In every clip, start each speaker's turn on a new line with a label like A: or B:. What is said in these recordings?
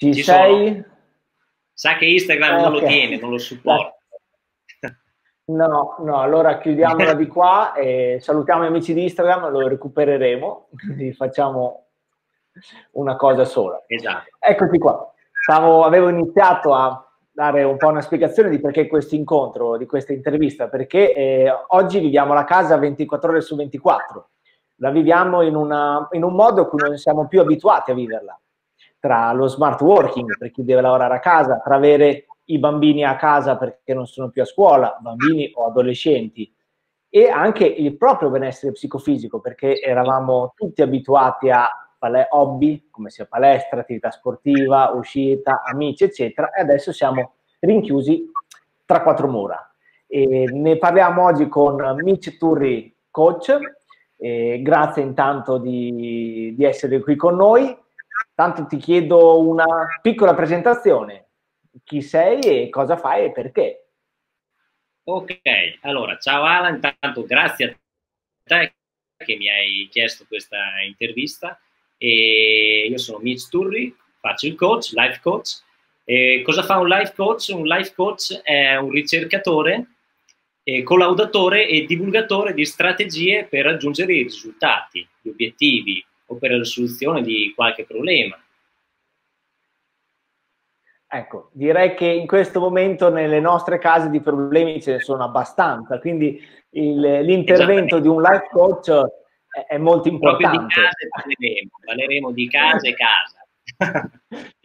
A: Ci, ci sei? Sono. Sa che Instagram eh, non okay. lo tiene, non lo supporta.
B: No, no, allora chiudiamola di qua e salutiamo gli amici di Instagram, lo recupereremo, quindi facciamo una cosa sola. Esatto. Eccoci qua. Stavo, avevo iniziato a dare un po' una spiegazione di perché questo incontro, di questa intervista, perché eh, oggi viviamo la casa 24 ore su 24, la viviamo in, una, in un modo in cui non siamo più abituati a viverla tra lo smart working per chi deve lavorare a casa, tra avere i bambini a casa perché non sono più a scuola, bambini o adolescenti, e anche il proprio benessere psicofisico, perché eravamo tutti abituati a pal- hobby, come sia palestra, attività sportiva, uscita, amici, eccetera, e adesso siamo rinchiusi tra quattro mura. E ne parliamo oggi con Mitch Turri, coach. E grazie intanto di, di essere qui con noi Tanto ti chiedo una piccola presentazione. Chi sei e cosa fai e perché?
A: Ok, allora ciao Alan, intanto grazie a te che mi hai chiesto questa intervista. E io sono Mitch Turri, faccio il coach, life coach. E cosa fa un life coach? Un life coach è un ricercatore, collaudatore e divulgatore di strategie per raggiungere i risultati, gli obiettivi, o per la risoluzione di qualche problema.
B: Ecco, direi che in questo momento nelle nostre case di problemi ce ne sono abbastanza, quindi il, l'intervento di un life coach è, è molto importante. Proprio Di casa
A: parleremo, parleremo di casa e casa.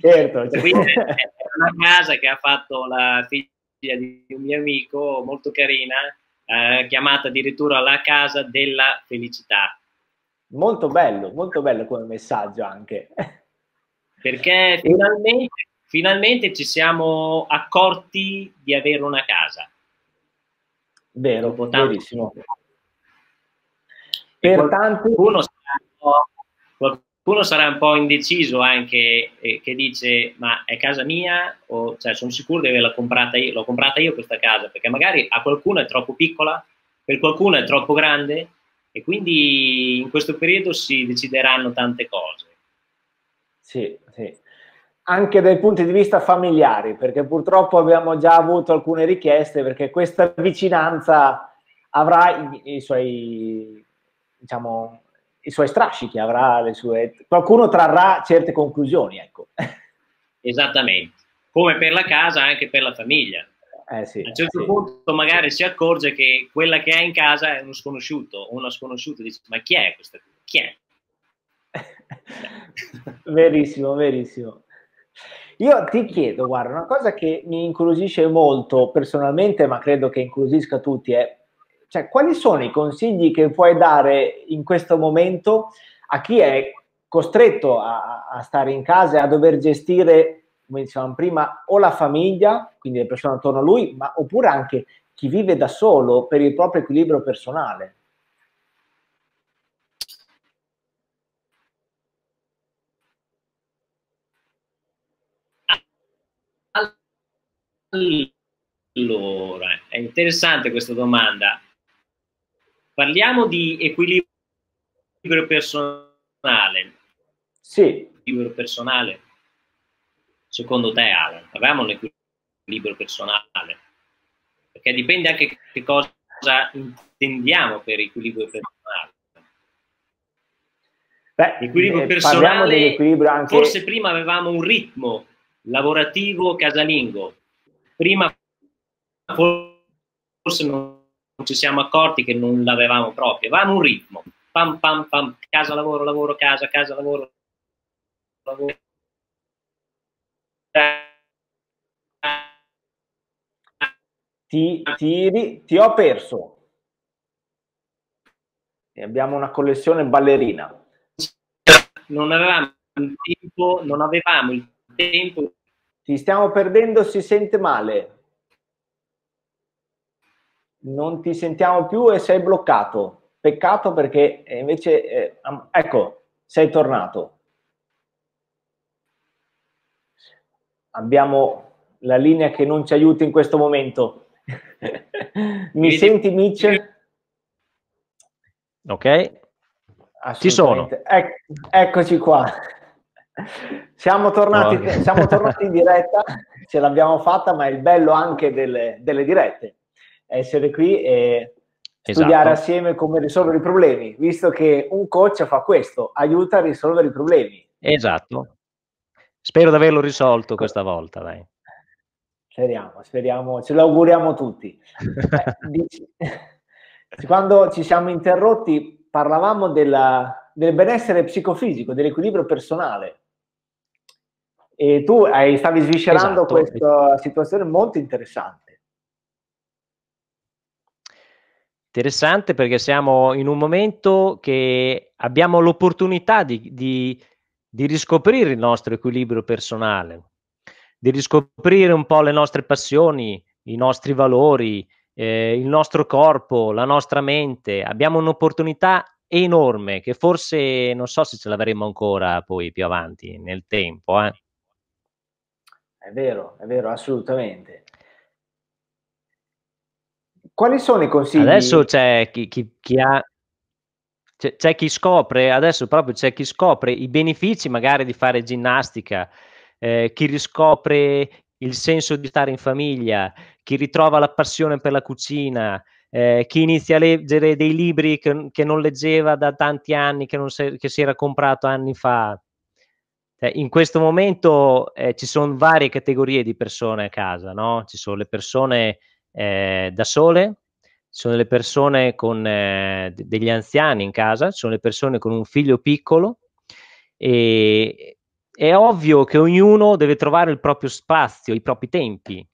A: Certo. certo. Quindi è una casa che ha fatto la figlia di un mio amico, molto carina, eh, chiamata addirittura la casa della felicità.
B: Molto bello, molto bello come messaggio anche.
A: Perché finalmente, finalmente ci siamo accorti di avere una casa. Vero, verissimo. Per qualcuno, tanti... sarà qualcuno, sarà un po' indeciso anche, eh, che dice, ma è casa mia? O, cioè, sono sicuro di averla comprata io, l'ho comprata io questa casa, perché magari a qualcuno è troppo piccola, per qualcuno è troppo grande, e quindi in questo periodo si decideranno tante cose. Sì, sì.
B: Anche dai punti di vista familiari, perché purtroppo abbiamo già avuto alcune richieste, perché questa vicinanza avrà i, i suoi, diciamo, i suoi strascichi, avrà le sue... Qualcuno trarrà certe conclusioni, ecco.
A: Esattamente. Come per la casa, anche per la famiglia.
B: Eh sì, a un certo sì.
A: punto magari si accorge che quella che ha in casa è uno sconosciuto o una sconosciuta, dice ma chi è questa qui? Chi è?
B: verissimo, verissimo. Io ti chiedo, guarda, una cosa che mi incuriosisce molto personalmente, ma credo che incuriosisca tutti, è cioè, quali sono i consigli che puoi dare in questo momento a chi è costretto a, a stare in casa e a dover gestire come dicevamo prima, o la famiglia, quindi le persone attorno a lui, ma oppure anche chi vive da solo per il proprio equilibrio personale.
A: Allora, è interessante questa domanda. Parliamo di equilibrio personale. Sì. Equilibrio personale secondo te Ale? Avevamo un equilibrio personale? Perché dipende anche che cosa intendiamo per equilibrio personale.
B: Beh, equilibrio eh, personale, equilibrio anche... forse
A: prima avevamo un ritmo lavorativo casalingo, prima forse non ci siamo accorti che non l'avevamo proprio, avevamo un ritmo, pam pam pam, casa lavoro, lavoro, casa, casa lavoro, lavoro
B: ti, tiri, ti ho perso. E abbiamo una collezione ballerina. Non avevamo il tempo, non avevamo il tempo. Ti stiamo perdendo, si sente male. Non ti sentiamo più e sei bloccato. Peccato perché invece, eh, ecco, sei tornato. abbiamo la linea che non ci aiuta in questo momento. Mi Quindi, senti, Mitch?
A: Ok. Ci sono.
B: Ec- eccoci qua. Siamo tornati, oh. siamo tornati in diretta, ce l'abbiamo fatta, ma è il bello anche delle, delle dirette, essere qui e esatto. studiare assieme come risolvere i problemi, visto che un coach fa questo, aiuta a risolvere i problemi.
A: Esatto, Spero di averlo risolto questa volta, dai.
B: Speriamo, speriamo, ce l'auguriamo tutti. Quando ci siamo interrotti parlavamo della, del benessere psicofisico, dell'equilibrio personale.
A: E tu hai, stavi sviscerando esatto.
B: questa situazione molto interessante.
A: Interessante perché siamo in un momento che abbiamo l'opportunità di, di di riscoprire il nostro equilibrio personale, di riscoprire un po' le nostre passioni, i nostri valori, eh, il nostro corpo, la nostra mente. Abbiamo un'opportunità enorme che forse non so se ce l'avremo ancora poi più avanti nel tempo. Eh.
B: È vero, è vero, assolutamente. Quali sono i consigli? Adesso
A: c'è chi, chi, chi ha c'è, cioè, c'è chi scopre, adesso proprio c'è chi scopre i benefici magari di fare ginnastica, eh, chi riscopre il senso di stare in famiglia, chi ritrova la passione per la cucina, eh, chi inizia a leggere dei libri che, che non leggeva da tanti anni, che, se, che si era comprato anni fa. Cioè, in questo momento eh, ci sono varie categorie di persone a casa, no? Ci sono le persone eh, da sole, sono le persone con eh, degli anziani in casa, sono le persone con un figlio piccolo e è ovvio che ognuno deve trovare il proprio spazio, i propri tempi.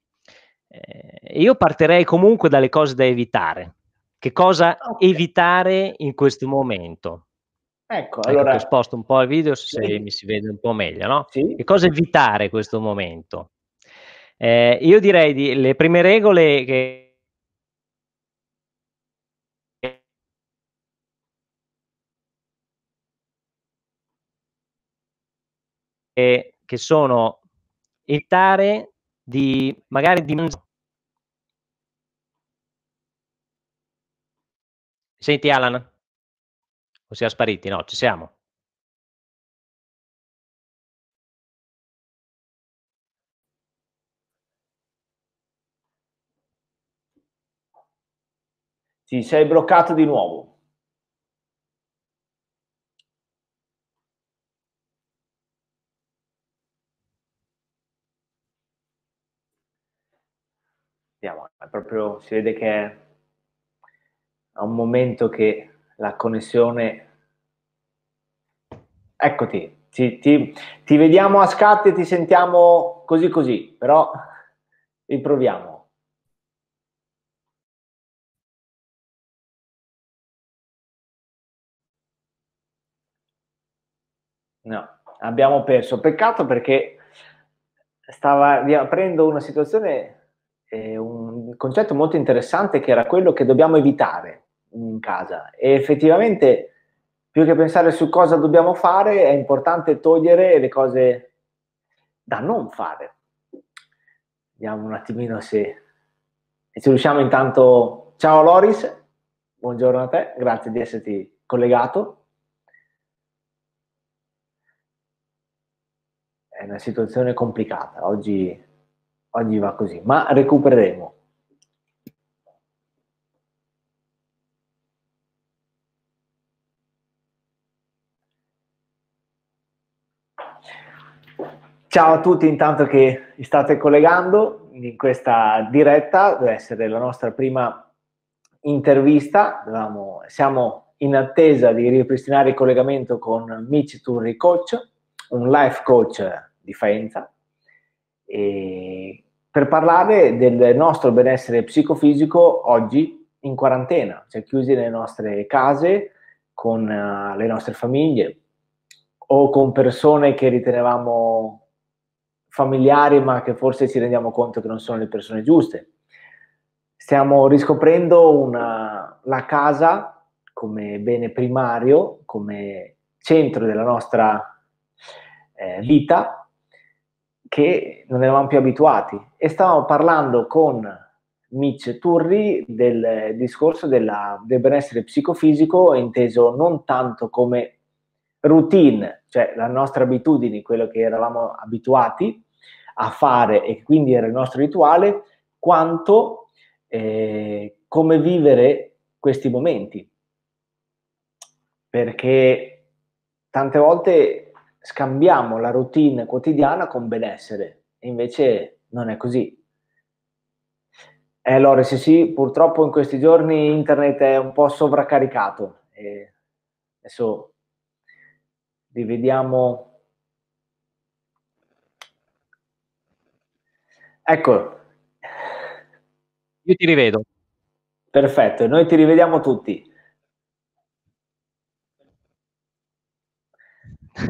A: Eh, io partirei comunque dalle cose da evitare. Che cosa ah, okay. evitare in questo momento? Ecco, ecco allora... sposto un po' il video se sì. mi si vede un po' meglio, no? Sì. Che cosa evitare in questo momento? Eh, io direi di, le prime regole che che, che sono evitare di magari di mangiare. Senti Alan? O siamo spariti? No, ci siamo.
B: Ti sei bloccato di nuovo. proprio si vede che è a un momento che la connessione... Eccoti, ti, ti, ti vediamo a scatti, ti sentiamo così così, però riproviamo. No, abbiamo perso. Peccato perché stava riaprendo una situazione eh, un concetto molto interessante che era quello che dobbiamo evitare in casa e effettivamente più che pensare su cosa dobbiamo fare è importante togliere le cose da non fare. Vediamo un attimino se, se riusciamo intanto. Ciao Loris, buongiorno a te, grazie di esserti collegato. È una situazione complicata, oggi oggi va così, ma recupereremo. Ciao a tutti intanto che vi state collegando in questa diretta, deve essere la nostra prima intervista, Dovevamo, siamo in attesa di ripristinare il collegamento con Mitch Turri Coach, un life coach di Faenza, e per parlare del nostro benessere psicofisico oggi in quarantena, cioè chiusi nelle nostre case con eh, le nostre famiglie o con persone che ritenevamo familiari ma che forse ci rendiamo conto che non sono le persone giuste. Stiamo riscoprendo una, la casa come bene primario, come centro della nostra eh, vita che non eravamo più abituati e stavamo parlando con Mitch Turri del discorso della, del benessere psicofisico inteso non tanto come routine, cioè la nostra abitudine, quello che eravamo abituati a fare e quindi era il nostro rituale, quanto eh, come vivere questi momenti. Perché tante volte scambiamo la routine quotidiana con benessere, e invece non è così. Eh Lore, sì sì, purtroppo in questi giorni internet è un po' sovraccaricato. E adesso rivediamo... Ecco. Io ti rivedo. Perfetto, noi ti rivediamo tutti.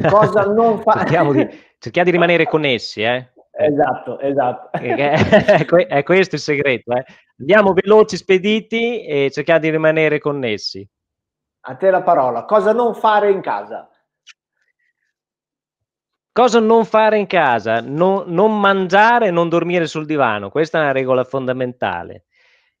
A: cosa non fa... cerchiamo, di, cerchiamo di rimanere connessi, eh?
B: Esatto, esatto. Eh,
A: eh, eh, è questo il segreto. Eh? Andiamo veloci, spediti e cerchiamo di rimanere connessi.
B: A te la parola. Cosa non fare in casa?
A: Cosa non fare in casa? Non, non mangiare e non dormire sul divano. Questa è una regola fondamentale.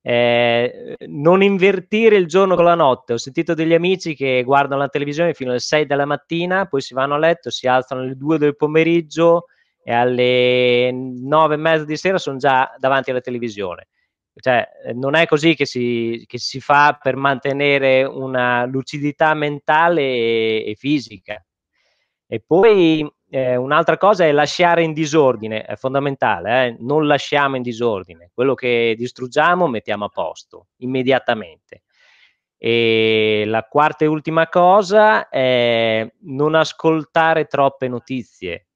A: Eh, non invertire il giorno con la notte. Ho sentito degli amici che guardano la televisione fino alle 6 della mattina, poi si vanno a letto, si alzano alle 2 del pomeriggio e alle 9 e mezza di sera sono già davanti alla televisione. Cioè, eh, non è così che si, che si fa per mantenere una lucidità mentale e, e fisica. E poi eh, un'altra cosa è lasciare in disordine, è fondamentale, eh? non lasciamo in disordine, quello che distruggiamo mettiamo a posto immediatamente. E la quarta e ultima cosa è non ascoltare troppe notizie,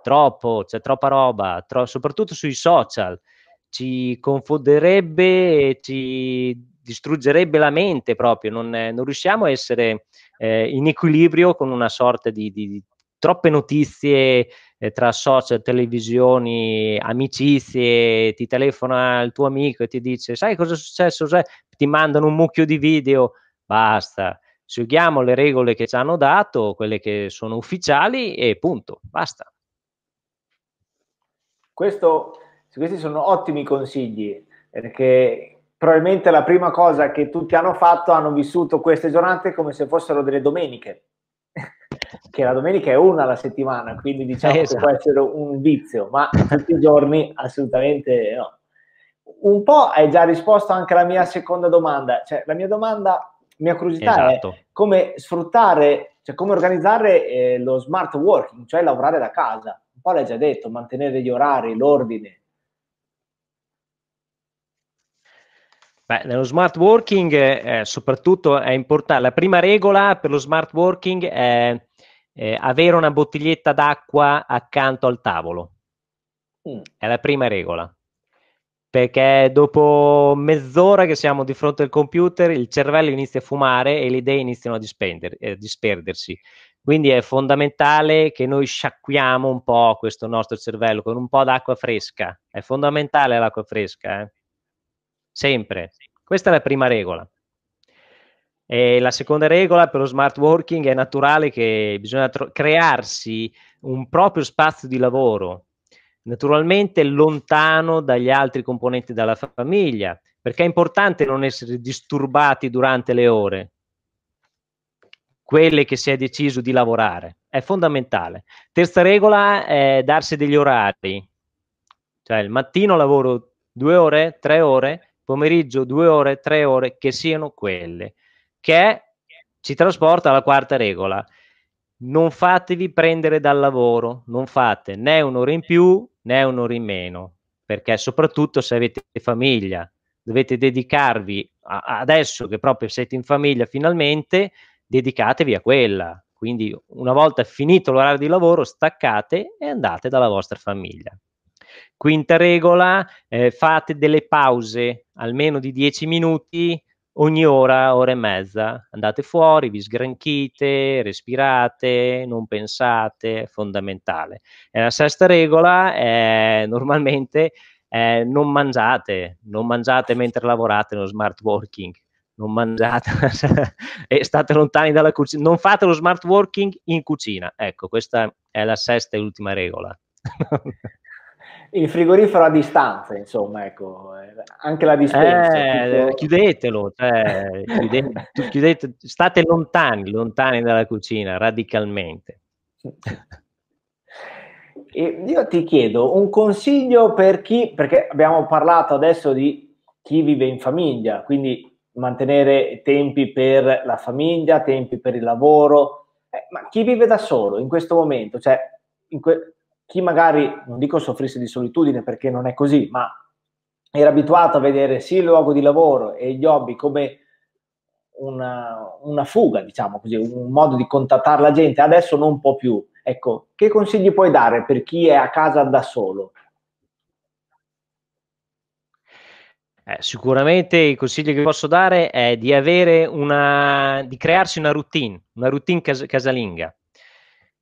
A: troppo, c'è troppa roba, tro- soprattutto sui social, ci confonderebbe, ci distruggerebbe la mente proprio, non, non riusciamo a essere eh, in equilibrio con una sorta di, di troppe notizie eh, tra social, televisioni, amicizie, ti telefona il tuo amico e ti dice sai cosa è successo, sai? ti mandano un mucchio di video, basta, seguiamo le regole che ci hanno dato, quelle che sono ufficiali e punto, basta.
B: Questo, questi sono ottimi consigli perché probabilmente la prima cosa che tutti hanno fatto hanno vissuto queste giornate come se fossero delle domeniche che la domenica è una alla settimana, quindi diciamo esatto. che può esatto. essere un vizio, ma tutti i giorni assolutamente no. Un po' hai già risposto anche alla mia seconda domanda, cioè la mia domanda, mia curiosità esatto. è come sfruttare, cioè come organizzare eh, lo smart working, cioè lavorare da casa. Un po' l'hai già detto, mantenere gli orari, l'ordine.
A: Beh, nello smart working eh, soprattutto è importante, la prima regola per lo smart working è eh, avere una bottiglietta d'acqua accanto al tavolo. Mm. È la prima regola. Perché dopo mezz'ora che siamo di fronte al computer, il cervello inizia a fumare e le idee iniziano a, dispender, eh, disperdersi. Quindi è fondamentale che noi sciacquiamo un po' questo nostro cervello con un po' d'acqua fresca. È fondamentale l'acqua fresca, eh? sempre. Questa è la prima regola. E la seconda regola per lo smart working è naturale che bisogna tro- crearsi un proprio spazio di lavoro, naturalmente lontano dagli altri componenti della famiglia, perché è importante non essere disturbati durante le ore, quelle che si è deciso di lavorare, è fondamentale. Terza regola è darsi degli orari, cioè il mattino lavoro due ore, tre ore, pomeriggio due ore, tre ore, che siano quelle che ci trasporta alla quarta regola. Non fatevi prendere dal lavoro, non fate né un'ora in più né un'ora in meno, perché soprattutto se avete famiglia, dovete dedicarvi a, adesso che proprio siete in famiglia finalmente, dedicatevi a quella. Quindi una volta finito l'orario di lavoro, staccate e andate dalla vostra famiglia. Quinta regola, eh, fate delle pause almeno di 10 minuti ogni ora, ora e mezza, andate fuori, vi sgranchite, respirate, non pensate, è fondamentale. E la sesta regola è normalmente è non mangiate, non mangiate mentre lavorate nello smart working. Non mangiate e state lontani dalla cucina, non fate lo smart working in cucina. Ecco, questa è la sesta e ultima regola.
B: il frigorifero a distanza, insomma, ecco, eh,
A: anche la distanza. Eh, tipo... Chiudetelo, cioè, chiudete, chiudete, state lontani, lontani dalla cucina, radicalmente.
B: E io ti chiedo un consiglio per chi, perché abbiamo parlato adesso di chi vive in famiglia, quindi mantenere tempi per la famiglia, tempi per il lavoro, eh, ma chi vive da solo in questo momento, cioè in que- chi magari, non dico soffrisse di solitudine perché non è così, ma era abituato a vedere sì il luogo di lavoro e gli hobby come una, una fuga, diciamo così, un modo di contattare la gente, adesso non può più. Ecco, che consigli puoi dare per chi è a casa da solo?
A: Eh, sicuramente il consiglio che posso dare è di avere una, di crearsi una routine, una routine cas- casalinga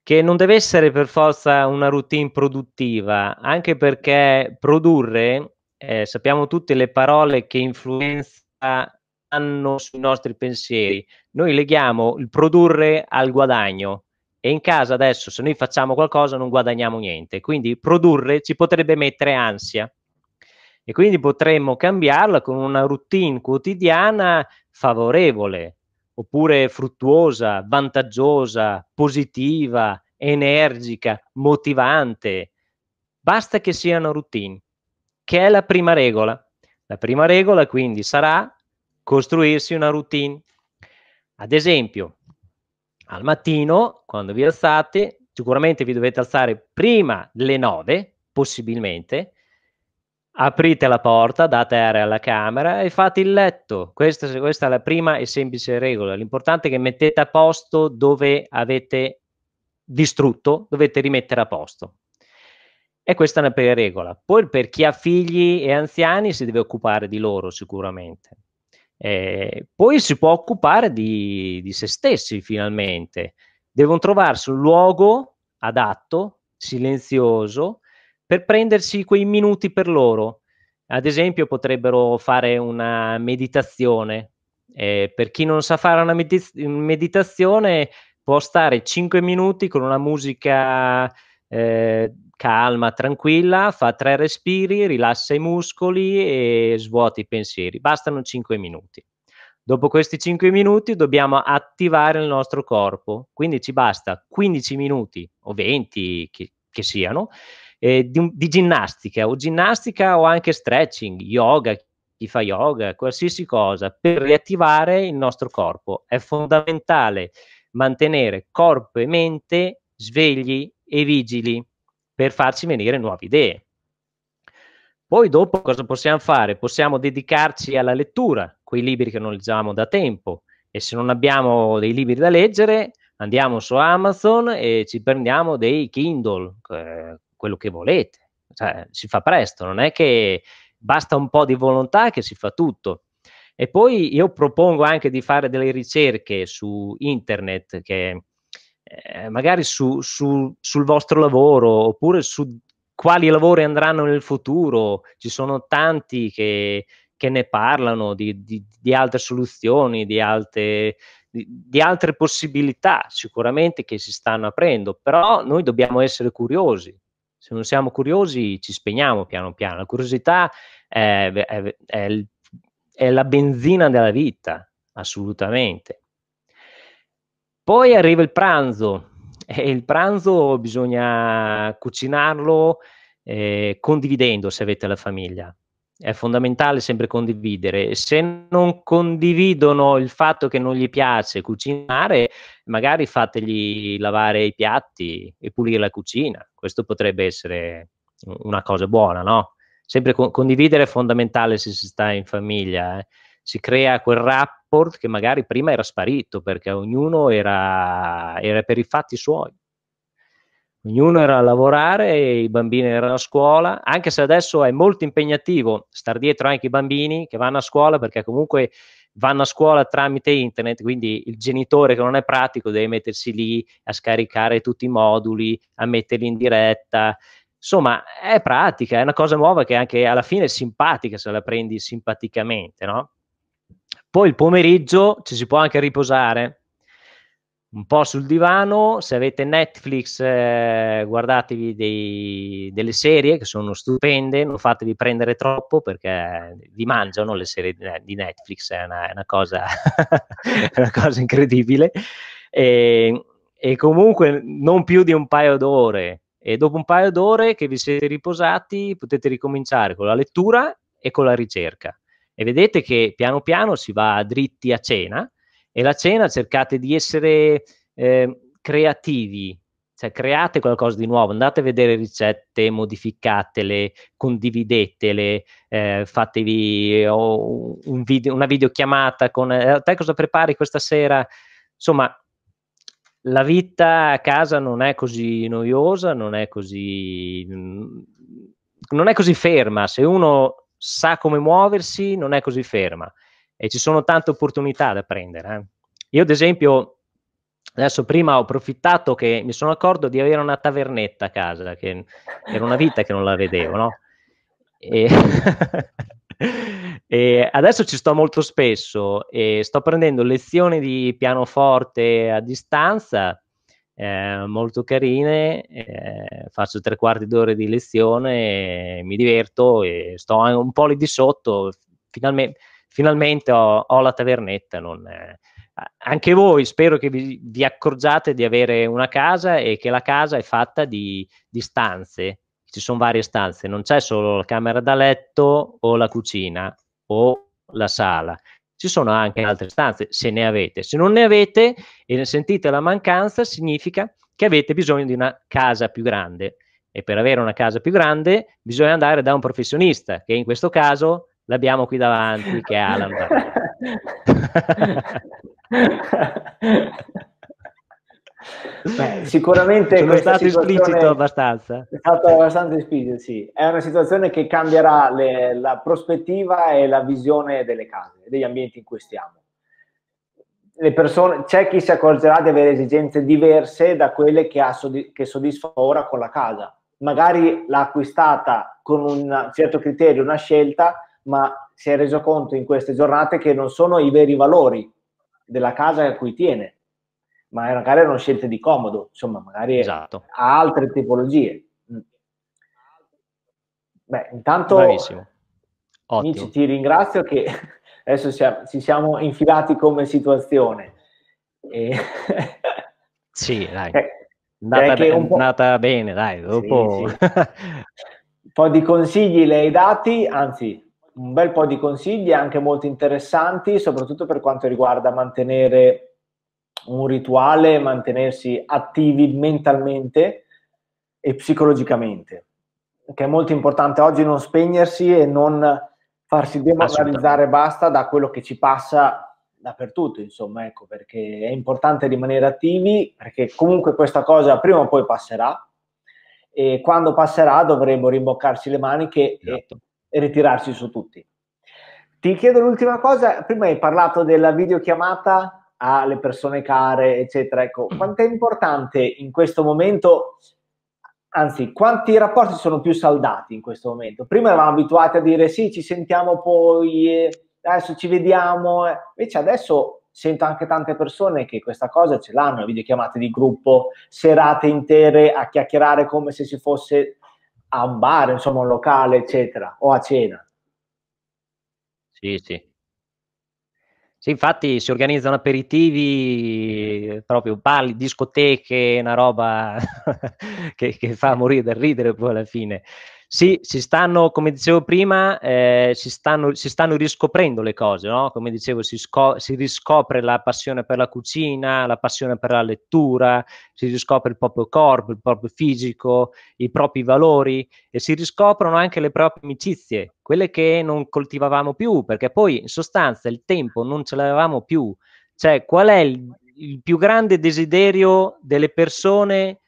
A: che non deve essere per forza una routine produttiva, anche perché produrre, eh, sappiamo tutte le parole che influenza hanno sui nostri pensieri, noi leghiamo il produrre al guadagno e in casa adesso se noi facciamo qualcosa non guadagniamo niente, quindi produrre ci potrebbe mettere ansia e quindi potremmo cambiarla con una routine quotidiana favorevole, oppure fruttuosa, vantaggiosa, positiva, energica, motivante. Basta che siano routine, che è la prima regola. La prima regola quindi sarà costruirsi una routine. Ad esempio, al mattino, quando vi alzate, sicuramente vi dovete alzare prima delle 9, possibilmente, aprite la porta, date aria alla camera e fate il letto. Questa, questa, è la prima e semplice regola. L'importante è che mettete a posto dove avete distrutto, dovete rimettere a posto. E questa è una prima regola. Poi per chi ha figli e anziani si deve occupare di loro sicuramente. Eh, poi si può occupare di, di se stessi finalmente. Devono trovarsi un luogo adatto, silenzioso, per prendersi quei minuti per loro. Ad esempio potrebbero fare una meditazione. Eh, per chi non sa fare una meditazione può stare 5 minuti con una musica eh, calma, tranquilla, fa tre respiri, rilassa i muscoli e svuota i pensieri. Bastano 5 minuti. Dopo questi 5 minuti dobbiamo attivare il nostro corpo, quindi ci basta 15 minuti o 20 che, che siano eh, di, di, ginnastica o ginnastica o anche stretching, yoga, chi fa yoga, qualsiasi cosa, per riattivare il nostro corpo. È fondamentale mantenere corpo e mente svegli e vigili per farci venire nuove idee. Poi dopo cosa possiamo fare? Possiamo dedicarci alla lettura, quei libri che non leggiamo da tempo e se non abbiamo dei libri da leggere andiamo su Amazon e ci prendiamo dei Kindle, eh, quello che volete. Cioè, si fa presto, non è che basta un po' di volontà che si fa tutto. E poi io propongo anche di fare delle ricerche su internet, che, eh, magari su, su, sul vostro lavoro oppure su quali lavori andranno nel futuro. Ci sono tanti che, che ne parlano di, di, di, altre soluzioni, di altre, di, di altre possibilità sicuramente che si stanno aprendo, però noi dobbiamo essere curiosi se non siamo curiosi ci spegniamo piano piano. La curiosità eh, eh, è, è, è, è la benzina della vita, assolutamente. Poi arriva il pranzo e il pranzo bisogna cucinarlo eh, condividendo se avete la famiglia è fondamentale sempre condividere. Se non condividono il fatto che non gli piace cucinare, magari fategli lavare i piatti e pulire la cucina. Questo potrebbe essere una cosa buona, no? Sempre co- condividere è fondamentale se si sta in famiglia. Eh. Si crea quel rapport che magari prima era sparito perché ognuno era, era per i fatti suoi ognuno era a lavorare, i bambini erano a scuola, anche se adesso è molto impegnativo star dietro anche i bambini che vanno a scuola perché comunque vanno a scuola tramite internet, quindi il genitore che non è pratico deve mettersi lì a scaricare tutti i moduli, a metterli in diretta. Insomma, è pratica, è una cosa nuova che anche alla fine è simpatica se la prendi simpaticamente, no? Poi il pomeriggio ci si può anche riposare, un po' sul divano, se avete Netflix eh, guardatevi dei, delle serie che sono stupende, non fatevi prendere troppo perché vi mangiano le serie di Netflix, è una, è una, cosa, è una cosa, incredibile. E, e comunque non più di un paio d'ore. E dopo un paio d'ore che vi siete riposati potete ricominciare con la lettura e con la ricerca. E vedete che piano piano si va dritti a cena e la cena cercate di essere eh, creativi, cioè create qualcosa di nuovo, andate a vedere ricette, modificatele, condividetele, eh, fatevi oh, un video, una videochiamata con eh, te cosa prepari questa sera? Insomma, la vita a casa non è così noiosa, non è così, mm, non è così ferma, se uno sa come muoversi non è così ferma e ci sono tante opportunità da prendere. Eh. Io ad esempio, adesso prima ho approfittato che mi sono accorto di avere una tavernetta a casa, che era una vita che non la vedevo, no? E... e adesso ci sto molto spesso e sto prendendo lezioni di pianoforte a distanza eh, molto carine, eh, faccio tre quarti d'ora di lezione, mi diverto e sto un po' lì di sotto, finalmente finalmente ho, ho la tavernetta. Non, eh, anche voi spero che vi, vi, accorgiate di avere una casa e che la casa è fatta di, di stanze. Ci sono varie stanze, non c'è solo la camera da letto o la cucina o la sala. Ci sono anche altre stanze, se ne avete. Se non ne avete e ne sentite la mancanza, significa che avete bisogno di una casa più grande. E per avere una casa più grande bisogna andare da un professionista, che in questo caso l'abbiamo qui davanti che è Alan. Beh, sicuramente è stato esplicito abbastanza. È stato
B: abbastanza esplicito, sì. È una situazione che cambierà le, la prospettiva e la visione delle case, degli ambienti in cui stiamo. le Persone, c'è chi si accorgerà di avere esigenze diverse da quelle che, soddi, che soddisfa ora con la casa. Magari l'ha acquistata con un certo criterio, una scelta, ma si è reso conto in queste giornate che non sono i veri valori della casa a cui tiene, ma magari erano scelte di comodo, insomma, magari esatto. ha altre tipologie. Mm. Beh, intanto Amici, ti ringrazio che adesso ci siamo infilati come situazione. E...
A: Sì, dai. Eh, nata, be- nata, bene, dai, dopo... Sì, sì.
B: un po' di consigli le hai dati, anzi, un bel po' di consigli anche molto interessanti, soprattutto per quanto riguarda mantenere un rituale, mantenersi attivi mentalmente e psicologicamente, che è molto importante oggi non spegnersi e non farsi demoralizzare basta da quello che ci passa dappertutto, insomma, ecco, perché è importante rimanere attivi, perché comunque questa cosa prima o poi passerà e quando passerà dovremo rimboccarci le maniche esatto. e ritirarsi su tutti. Ti chiedo l'ultima cosa, prima hai parlato della videochiamata alle persone care, eccetera. Ecco, quanto è importante in questo momento, anzi, quanti rapporti sono più saldati in questo momento? Prima eravamo abituati a dire sì, ci sentiamo poi, adesso ci vediamo, eh. invece adesso sento anche tante persone che questa cosa ce l'hanno, videochiamate di gruppo, serate intere a chiacchierare come se si fosse a un bar, insomma, un locale, eccetera, o a cena.
A: Sì, sì. Sì, infatti si organizzano aperitivi, proprio balli, discoteche, una roba che, che, fa morire dal ridere poi alla fine. Sì, si stanno, come dicevo prima, eh, si, stanno, si, stanno, riscoprendo le cose, no? Come dicevo, si, scop- si, riscopre la passione per la cucina, la passione per la lettura, si riscopre il proprio corpo, il proprio fisico, i propri valori e si riscoprono anche le proprie amicizie, quelle che non coltivavamo più, perché poi in sostanza il tempo non ce l'avevamo più. Cioè, qual è il, il più grande desiderio delle persone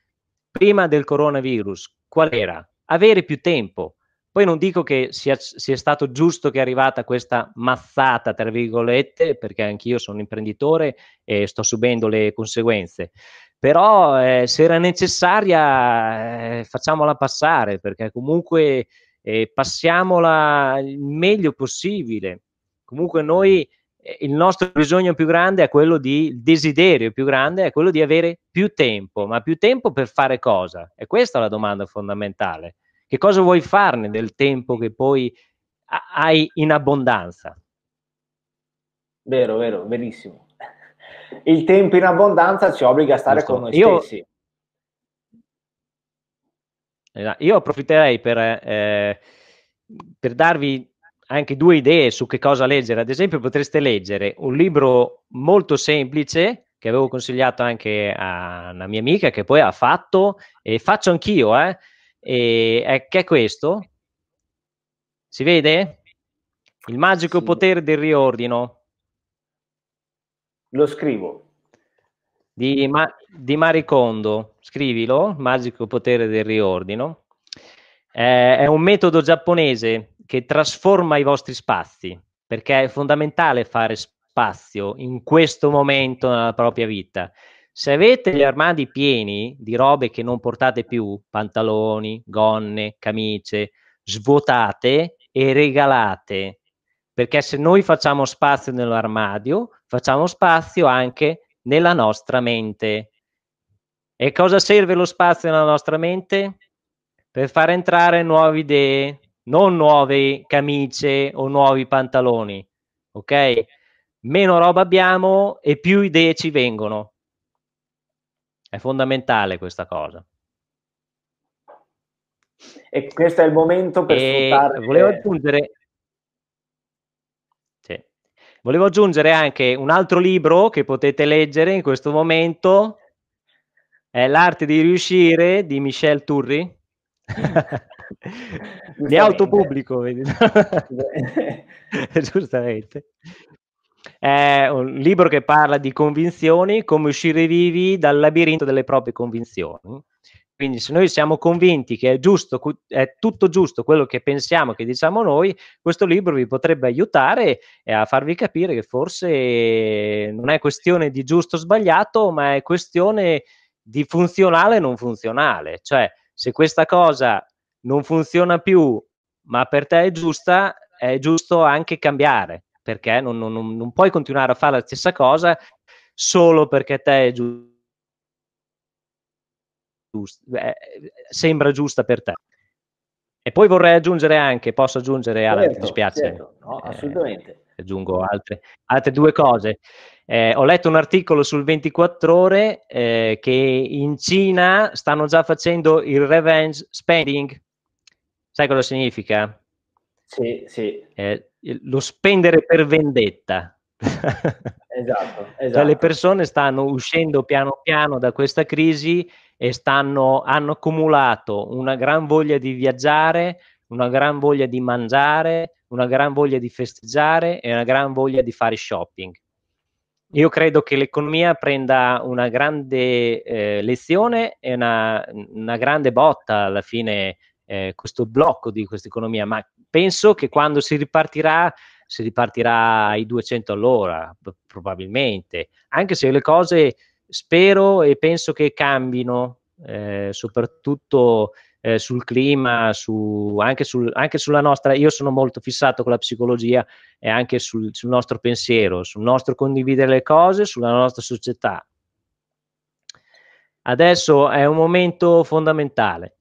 A: prima del coronavirus? Qual era? avere più tempo. Poi non dico che sia, sia stato giusto che è arrivata questa mazzata, tra virgolette, perché anch'io sono imprenditore e sto subendo le conseguenze però eh, se era necessaria eh, facciamola passare perché comunque eh, passiamola il meglio possibile comunque noi eh, il nostro bisogno più grande è quello di, il desiderio più grande è quello di avere più tempo, ma più tempo per fare cosa? E questa è la domanda fondamentale. Che cosa vuoi farne del tempo che poi hai in abbondanza?
B: Vero, vero, verissimo.
A: Il tempo in abbondanza
B: ci obbliga a stare Giusto. con noi Io... stessi.
A: Io approfitterei per, eh, per darvi anche due idee su che cosa leggere. Ad esempio, potreste leggere un libro molto semplice che avevo consigliato anche a una mia amica che poi ha fatto e faccio anch'io, eh, e, eh, che è questo. Si vede? Il magico sì. potere del riordino.
B: Lo scrivo.
A: Di, Ma- di Maricondo, scrivilo, magico potere del riordino. Eh, è un metodo giapponese che trasforma i vostri spazi, perché è fondamentale fare spazio in questo momento nella propria vita. Se avete gli armadi pieni di robe che non portate più, pantaloni, gonne, camicie, svuotate e regalate, perché se noi facciamo spazio nell'armadio, facciamo spazio anche nella nostra mente. E cosa serve lo spazio nella nostra mente? Per far entrare nuove idee, non nuove camicie o nuovi pantaloni, ok? Meno roba abbiamo e più idee ci vengono. È fondamentale questa cosa. E questo è il momento per e sfruttare... Volevo aggiungere... Sì. Volevo aggiungere anche un altro libro che potete leggere in questo momento, è L'arte di riuscire di Michel Turri. di autopubblico, giustamente. È un libro che parla di convinzioni, come uscire vivi dal labirinto delle proprie convinzioni. Quindi se noi siamo convinti che è, giusto, è tutto giusto quello che pensiamo, che diciamo noi, questo libro vi potrebbe aiutare a farvi capire che forse non è questione di giusto o sbagliato, ma è questione di funzionale e non funzionale. Cioè, se questa cosa non funziona più, ma per te è giusta, è giusto anche cambiare, perché non, non, non puoi continuare a fare la stessa cosa solo perché te è giusto. Eh, sembra giusta per te. E poi vorrei aggiungere anche, posso aggiungere, Alan, ti dispiace? Certo, certo, no, eh, assolutamente. Eh, aggiungo altre, altre, due cose. Eh, ho letto un articolo sul 24 ore eh, che in Cina stanno già facendo il revenge spending, Sai cosa significa? Sì, sì. Eh, lo spendere per vendetta.
B: esatto, esatto. Cioè, le esatto.
A: persone stanno uscendo piano piano da questa crisi e stanno, hanno accumulato una gran voglia di viaggiare, una gran voglia di mangiare, una gran voglia di festeggiare e una gran voglia di fare shopping. Io credo che l'economia prenda una grande eh, lezione e una, una grande botta alla fine eh, questo blocco di questa economia, ma penso che quando si ripartirà si ripartirà ai 200 all'ora, probabilmente, anche se le cose spero e penso che cambino, eh, soprattutto eh, sul clima, su, anche, sul, anche, sulla nostra, io sono molto fissato con la psicologia e anche sul, sul nostro pensiero, sul nostro condividere le cose, sulla nostra società. Adesso è un momento fondamentale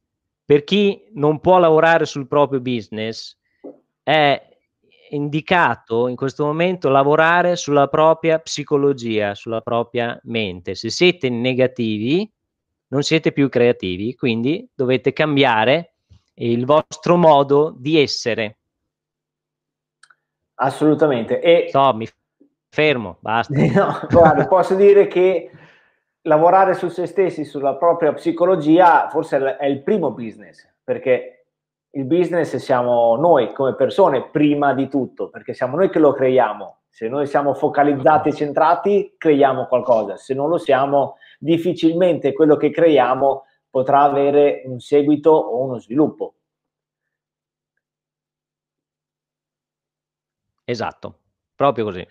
A: per chi non può lavorare sul proprio business, è indicato in questo momento lavorare sulla propria psicologia, sulla propria mente. Se siete negativi, non siete più creativi, quindi dovete cambiare il vostro modo di essere. Assolutamente. E... No, mi fermo, basta. No,
B: guarda, posso dire che lavorare su se stessi, sulla propria psicologia, forse è il primo business, perché il business siamo noi come persone prima di tutto, perché siamo noi che lo creiamo. Se noi siamo focalizzati e mm-hmm. centrati, creiamo qualcosa. Se non lo siamo, difficilmente quello che creiamo potrà avere un seguito o uno sviluppo.
A: Esatto, proprio così.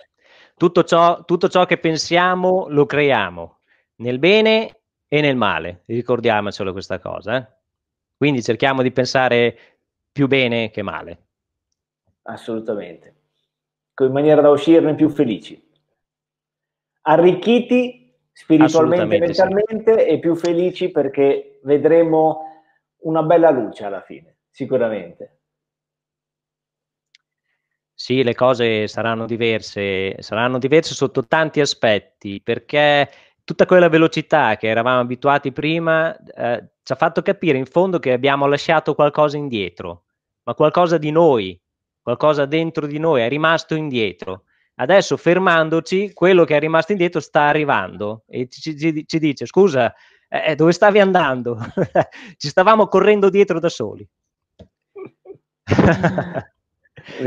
A: Tutto ciò, tutto ciò che pensiamo lo creiamo, nel bene e nel male, ricordiamocelo questa cosa. Eh. Quindi cerchiamo di pensare più bene che male.
B: Assolutamente. In maniera da uscirne più felici. Arricchiti spiritualmente e mentalmente sì. e più felici perché vedremo una bella luce alla fine, sicuramente.
A: Sì, le cose saranno diverse, saranno diverse sotto tanti aspetti, perché tutta quella velocità che eravamo abituati prima eh, ci ha fatto capire in fondo che abbiamo lasciato qualcosa indietro, ma qualcosa di noi, qualcosa dentro di noi è rimasto indietro. Adesso fermandoci, quello che è rimasto indietro sta arrivando e ci, ci, ci dice scusa, eh, eh, dove stavi andando? ci stavamo correndo dietro da soli.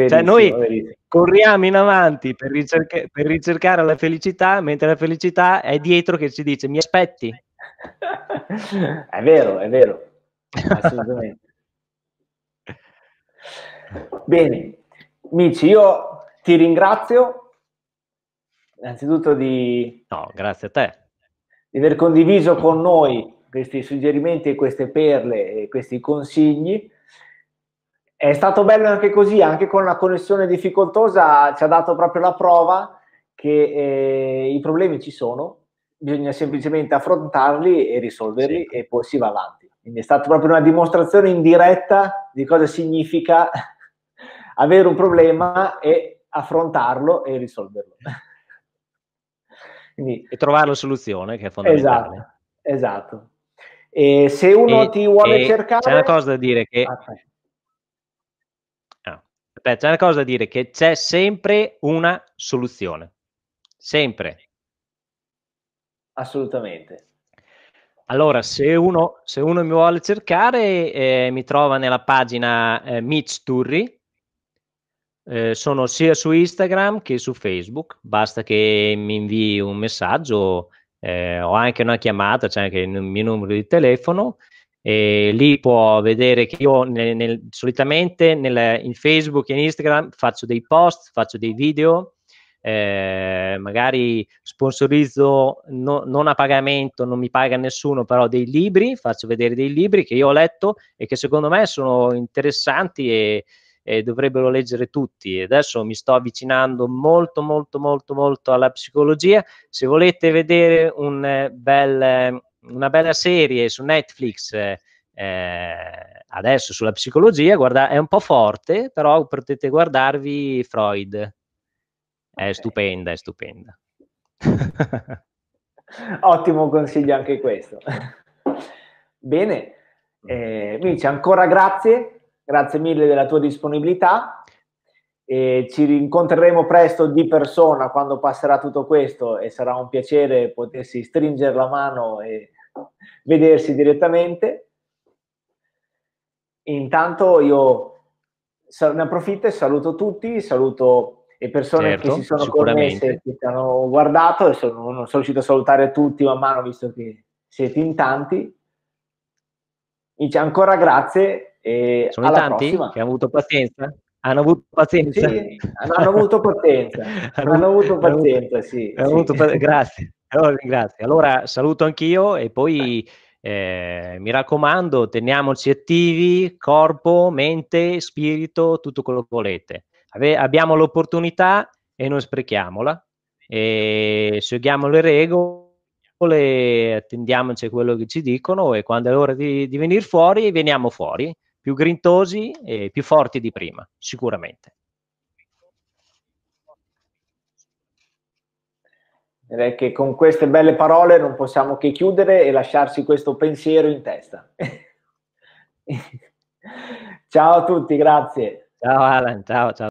A: cioè noi verissimo. corriamo in avanti per, ricerca- per, ricercare la felicità, mentre la felicità è dietro che ci dice mi aspetti.
B: è vero, è vero, assolutamente. Bene, Mici, io ti ringrazio innanzitutto di... No, grazie a te. Di aver condiviso con noi questi suggerimenti, e queste perle e questi consigli. È stato bello anche così, anche con la connessione difficoltosa, ci ha dato proprio la prova che eh, i problemi ci sono, bisogna semplicemente affrontarli e risolverli sì. e poi si va avanti. Quindi è stata proprio una dimostrazione in diretta di cosa significa avere un problema e affrontarlo e risolverlo.
A: Quindi, e trovare la soluzione che è fondamentale.
B: Esatto. esatto.
A: E se uno e, ti vuole cercare... C'è una cosa da dire che... Ah, aspetta, c'è una cosa da dire, che c'è sempre una soluzione. Sempre. Assolutamente. Allora, se uno, se uno mi vuole cercare, eh, mi trova nella pagina eh, Mitch Turri. Eh, sono sia su Instagram che su Facebook. Basta che mi invii un messaggio eh, ho anche una chiamata, c'è anche il mio numero di telefono e lì può vedere che io nel, nel, solitamente nel, in Facebook e in Instagram faccio dei post, faccio dei video, eh, magari sponsorizzo no, non a pagamento, non mi paga nessuno, però dei libri, faccio vedere dei libri che io ho letto e che secondo me sono interessanti e, e dovrebbero leggere tutti. Adesso mi sto avvicinando molto, molto, molto, molto alla psicologia. Se volete vedere un eh, bel una bella serie su Netflix eh, eh, adesso sulla psicologia, guarda, è un po' forte, però potete guardarvi Freud. È okay. stupenda, è stupenda.
B: Ottimo consiglio anche questo. Bene, eh, Mici, ancora grazie, grazie mille della tua disponibilità. E ci rincontreremo presto di persona quando passerà tutto questo e sarà un piacere potersi stringere la mano e vedersi direttamente. Intanto io ne approfitto e saluto tutti, saluto le persone certo, che si sono connesse, che ti hanno guardato, sono, non sono riuscito a salutare tutti man mano visto che siete in tanti. Dice ancora grazie e
A: sono alla tanti prossima. che hanno avuto pazienza. Hanno avuto pazienza. Sì, hanno avuto
B: pazienza. hanno avuto pazienza, sì.
A: Avuto, sì. Avuto, grazie. Allora, ringrazio. Allora saluto anch'io e poi eh, mi raccomando, teniamoci attivi, corpo, mente, spirito, tutto quello che volete. Ave- abbiamo l'opportunità e non sprechiamola. E seguiamo le regole, attendiamoci a quello che ci dicono e quando è l'ora di, di venire fuori, veniamo fuori più grintosi e più forti di prima, sicuramente.
B: Direi che con queste belle parole non possiamo che chiudere e lasciarsi questo pensiero in testa. ciao a tutti, grazie.
A: Ciao Alan, ciao ciao.